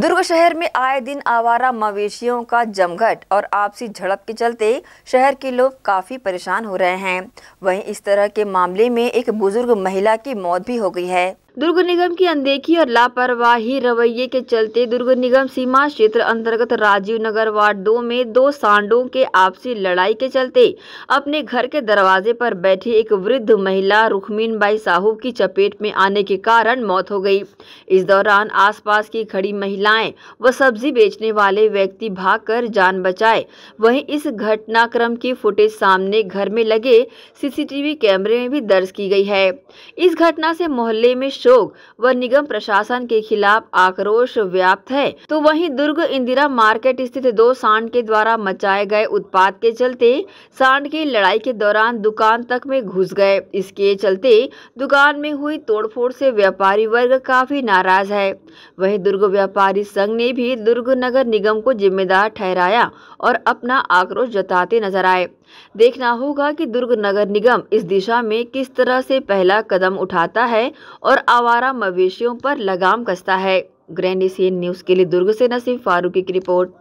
दुर्ग शहर में आए दिन आवारा मवेशियों का जमघट और आपसी झड़प के चलते शहर के लोग काफ़ी परेशान हो रहे हैं वहीं इस तरह के मामले में एक बुजुर्ग महिला की मौत भी हो गई है दुर्ग निगम की अनदेखी और लापरवाही रवैये के चलते दुर्ग निगम सीमा क्षेत्र अंतर्गत राजीव नगर वार्ड दो में दो सांडों के आपसी लड़ाई के चलते अपने घर के दरवाजे पर बैठी एक वृद्ध महिला रुखमीन बाई साहू की चपेट में आने के कारण मौत हो गई इस दौरान आसपास की खड़ी महिलाएं व सब्जी बेचने वाले व्यक्ति भाग जान बचाए वही इस घटनाक्रम की फुटेज सामने घर में लगे सीसीटीवी कैमरे में भी दर्ज की गयी है इस घटना से मोहल्ले में अशोक व निगम प्रशासन के खिलाफ आक्रोश व्याप्त है तो वहीं दुर्ग इंदिरा मार्केट स्थित दो सांड के द्वारा मचाए गए उत्पाद के चलते सांड की लड़ाई के दौरान दुकान तक में घुस गए इसके चलते दुकान में हुई तोड़फोड़ से व्यापारी वर्ग काफी नाराज है वही दुर्ग व्यापारी संघ ने भी दुर्ग नगर निगम को जिम्मेदार ठहराया और अपना आक्रोश जताते नजर आए देखना होगा कि दुर्ग नगर निगम इस दिशा में किस तरह से पहला कदम उठाता है और आवारा मवेशियों पर लगाम कसता है ग्रैंड एशियन न्यूज़ के लिए दुर्ग से नसीम फारूकी की रिपोर्ट